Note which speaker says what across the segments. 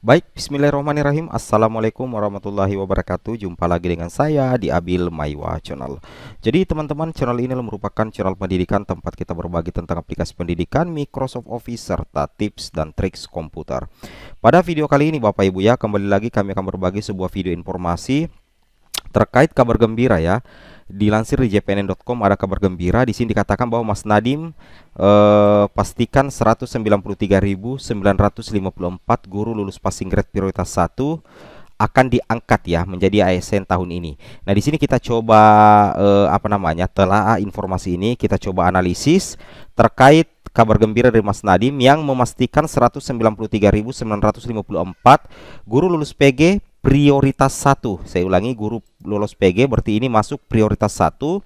Speaker 1: Baik, bismillahirrahmanirrahim. Assalamualaikum warahmatullahi wabarakatuh. Jumpa lagi dengan saya di Abil Maiwa Channel. Jadi, teman-teman, channel ini merupakan channel pendidikan tempat kita berbagi tentang aplikasi pendidikan Microsoft Office serta tips dan triks komputer. Pada video kali ini, Bapak Ibu ya, kembali lagi kami akan berbagi sebuah video informasi terkait kabar gembira ya dilansir di jpnn.com ada kabar gembira di sini dikatakan bahwa Mas Nadim eh, pastikan 193.954 guru lulus passing grade prioritas 1 akan diangkat ya menjadi ASN tahun ini. Nah, di sini kita coba eh, apa namanya? telaah informasi ini, kita coba analisis terkait kabar gembira dari Mas Nadim yang memastikan 193.954 guru lulus PG prioritas satu. Saya ulangi guru lulus PG berarti ini masuk prioritas satu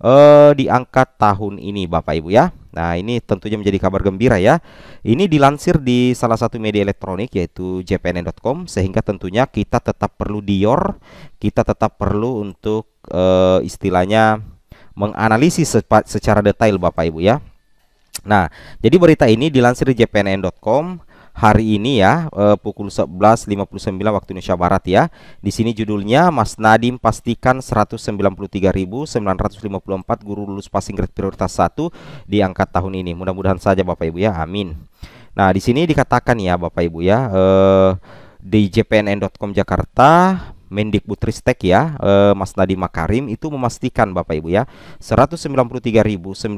Speaker 1: eh, diangkat tahun ini Bapak Ibu ya. Nah, ini tentunya menjadi kabar gembira ya. Ini dilansir di salah satu media elektronik yaitu jpn.com sehingga tentunya kita tetap perlu Dior, kita tetap perlu untuk eh, istilahnya menganalisis secara detail Bapak Ibu ya. Nah, jadi berita ini dilansir di jpnn.com hari ini ya eh, pukul 11.59 waktu Indonesia Barat ya. Di sini judulnya Mas Nadim pastikan 193.954 guru lulus passing grade prioritas 1 diangkat tahun ini. Mudah-mudahan saja Bapak Ibu ya. Amin. Nah, di sini dikatakan ya Bapak Ibu ya eh di jpnn.com Jakarta Mendikbudristek ya eh, Mas Nadiem Makarim itu memastikan Bapak Ibu ya 193.954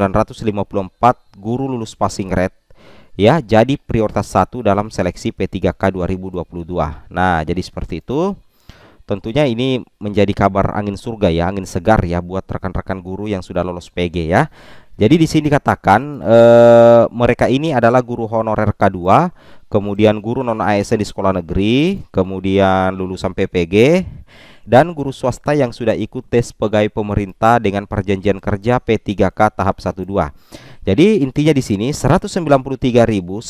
Speaker 1: guru lulus passing rate ya jadi prioritas satu dalam seleksi P3K 2022. Nah, jadi seperti itu. Tentunya ini menjadi kabar angin surga ya, angin segar ya buat rekan-rekan guru yang sudah lolos PG ya. Jadi di sini katakan eh, mereka ini adalah guru honorer K2, kemudian guru non ASN e di sekolah negeri, kemudian lulusan PPG dan guru swasta yang sudah ikut tes pegawai pemerintah dengan perjanjian kerja P3K tahap 12. Jadi intinya di sini 193.954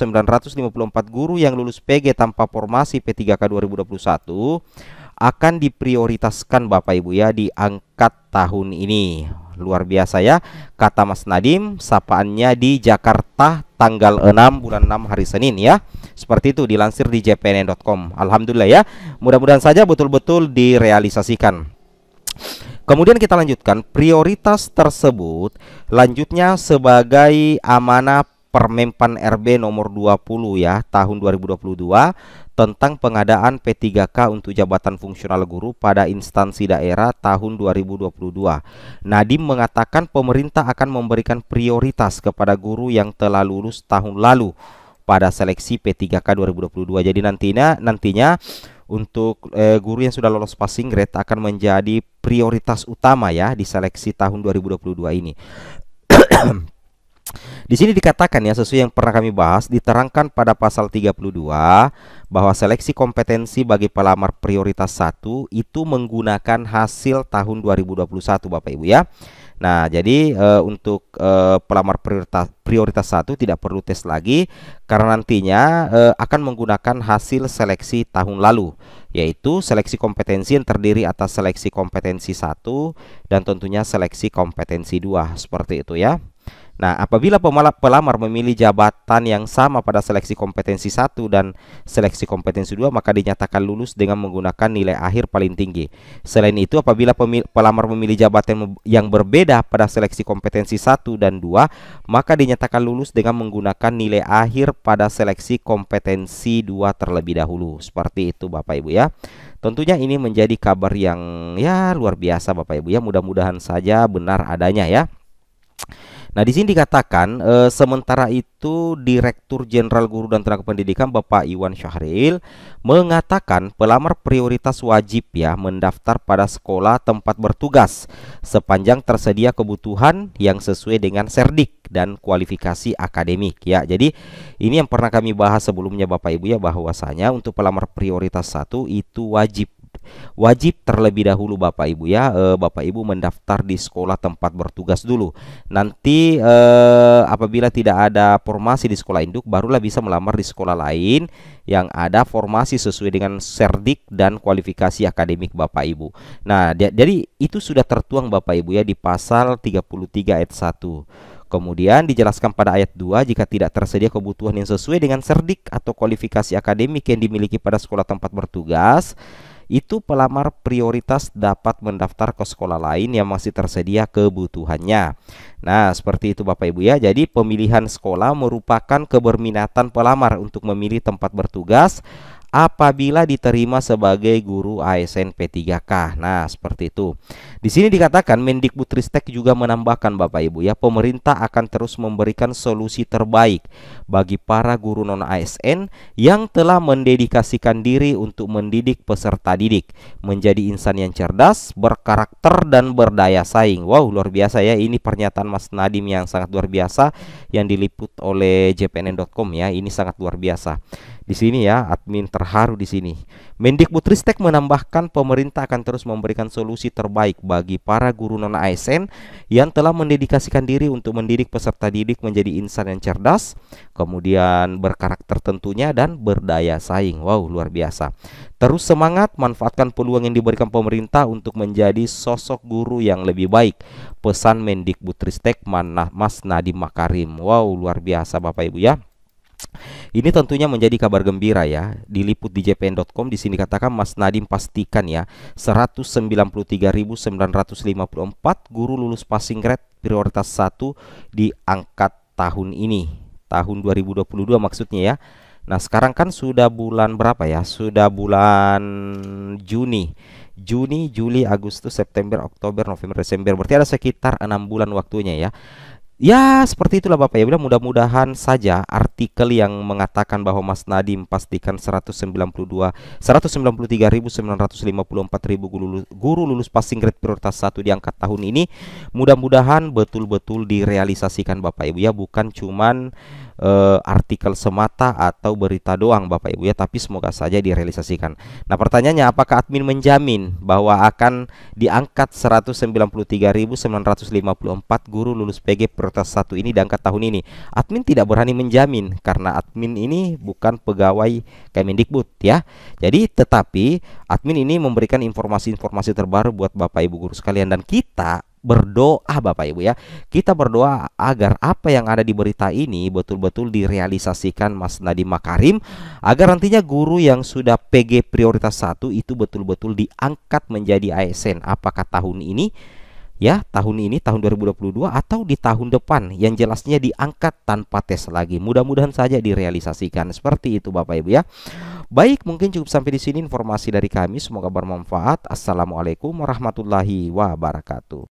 Speaker 1: guru yang lulus PG tanpa formasi P3K 2021 akan diprioritaskan Bapak Ibu ya diangkat tahun ini luar biasa ya kata Mas Nadim sapaannya di Jakarta tanggal 6 bulan 6 hari Senin ya seperti itu dilansir di jpn.com Alhamdulillah ya mudah-mudahan saja betul-betul direalisasikan Kemudian kita lanjutkan prioritas tersebut lanjutnya sebagai amanah Permempan RB nomor 20 ya tahun 2022 tentang pengadaan P3K untuk jabatan fungsional guru pada instansi daerah tahun 2022. Nadiem mengatakan pemerintah akan memberikan prioritas kepada guru yang telah lulus tahun lalu pada seleksi P3K 2022. Jadi nantinya nantinya untuk eh, guru yang sudah lolos passing grade akan menjadi prioritas utama ya di seleksi tahun 2022 ini. Di sini dikatakan ya sesuai yang pernah kami bahas diterangkan pada pasal 32 bahwa seleksi kompetensi bagi pelamar prioritas 1 itu menggunakan hasil tahun 2021 Bapak Ibu ya. Nah, jadi e, untuk e, pelamar prioritas prioritas 1 tidak perlu tes lagi karena nantinya e, akan menggunakan hasil seleksi tahun lalu yaitu seleksi kompetensi yang terdiri atas seleksi kompetensi 1 dan tentunya seleksi kompetensi 2 seperti itu ya. Nah, apabila pelamar memilih jabatan yang sama pada seleksi kompetensi 1 dan seleksi kompetensi 2, maka dinyatakan lulus dengan menggunakan nilai akhir paling tinggi. Selain itu, apabila pelamar memilih jabatan yang berbeda pada seleksi kompetensi 1 dan 2, maka dinyatakan lulus dengan menggunakan nilai akhir pada seleksi kompetensi 2 terlebih dahulu. Seperti itu Bapak Ibu ya. Tentunya ini menjadi kabar yang ya luar biasa Bapak Ibu ya. Mudah-mudahan saja benar adanya ya. Nah, di sini dikatakan e, sementara itu Direktur Jenderal Guru dan Tenaga Pendidikan Bapak Iwan Syahril mengatakan pelamar prioritas wajib ya mendaftar pada sekolah tempat bertugas sepanjang tersedia kebutuhan yang sesuai dengan serdik dan kualifikasi akademik ya. Jadi ini yang pernah kami bahas sebelumnya Bapak Ibu ya bahwasanya untuk pelamar prioritas satu itu wajib wajib terlebih dahulu Bapak Ibu ya e, Bapak Ibu mendaftar di sekolah tempat bertugas dulu nanti e, apabila tidak ada formasi di sekolah induk barulah bisa melamar di sekolah lain yang ada formasi sesuai dengan serdik dan kualifikasi akademik Bapak Ibu nah jadi itu sudah tertuang Bapak Ibu ya di pasal 33 ayat 1 Kemudian dijelaskan pada ayat 2 jika tidak tersedia kebutuhan yang sesuai dengan serdik atau kualifikasi akademik yang dimiliki pada sekolah tempat bertugas, itu pelamar prioritas dapat mendaftar ke sekolah lain yang masih tersedia kebutuhannya. Nah, seperti itu Bapak Ibu ya. Jadi pemilihan sekolah merupakan keberminatan pelamar untuk memilih tempat bertugas apabila diterima sebagai guru ASN P3K. Nah, seperti itu. Di sini dikatakan Mendikbudristek juga menambahkan Bapak Ibu ya, pemerintah akan terus memberikan solusi terbaik bagi para guru non ASN yang telah mendedikasikan diri untuk mendidik peserta didik menjadi insan yang cerdas, berkarakter dan berdaya saing. Wow, luar biasa ya. Ini pernyataan Mas Nadim yang sangat luar biasa yang diliput oleh jpnn.com ya. Ini sangat luar biasa. Di sini ya, admin ter terharu di sini. Mendikbudristek menambahkan pemerintah akan terus memberikan solusi terbaik bagi para guru non ASN yang telah mendedikasikan diri untuk mendidik peserta didik menjadi insan yang cerdas, kemudian berkarakter tentunya dan berdaya saing. Wow, luar biasa. Terus semangat, manfaatkan peluang yang diberikan pemerintah untuk menjadi sosok guru yang lebih baik. Pesan Mendikbudristek Mas Nadiem Makarim. Wow, luar biasa Bapak Ibu ya. Ini tentunya menjadi kabar gembira ya. Diliput di jpn.com di sini katakan Mas Nadim pastikan ya 193.954 guru lulus passing grade prioritas 1 angkat tahun ini. Tahun 2022 maksudnya ya. Nah, sekarang kan sudah bulan berapa ya? Sudah bulan Juni. Juni, Juli, Agustus, September, Oktober, November, Desember. Berarti ada sekitar 6 bulan waktunya ya. Ya, seperti itulah Bapak ya mudah-mudahan saja artikel yang mengatakan bahwa Mas Nadiem pastikan 192 193.954.000 guru, guru lulus passing grade prioritas 1 di angkat tahun ini mudah-mudahan betul-betul direalisasikan Bapak Ibu ya, bukan cuman uh, artikel semata atau berita doang Bapak Ibu ya, tapi semoga saja direalisasikan. Nah, pertanyaannya apakah admin menjamin bahwa akan diangkat 193.954 guru lulus PG prioritas 1 ini diangkat tahun ini? Admin tidak berani menjamin karena admin ini bukan pegawai Kemendikbud ya. Jadi tetapi admin ini memberikan informasi-informasi terbaru buat Bapak Ibu guru sekalian dan kita berdoa Bapak Ibu ya. Kita berdoa agar apa yang ada di berita ini betul-betul direalisasikan Mas Nadiem Makarim agar nantinya guru yang sudah PG prioritas 1 itu betul-betul diangkat menjadi ASN apakah tahun ini ya tahun ini tahun 2022 atau di tahun depan yang jelasnya diangkat tanpa tes lagi. Mudah-mudahan saja direalisasikan seperti itu Bapak Ibu ya. Baik, mungkin cukup sampai di sini informasi dari kami. Semoga bermanfaat. Assalamualaikum warahmatullahi wabarakatuh.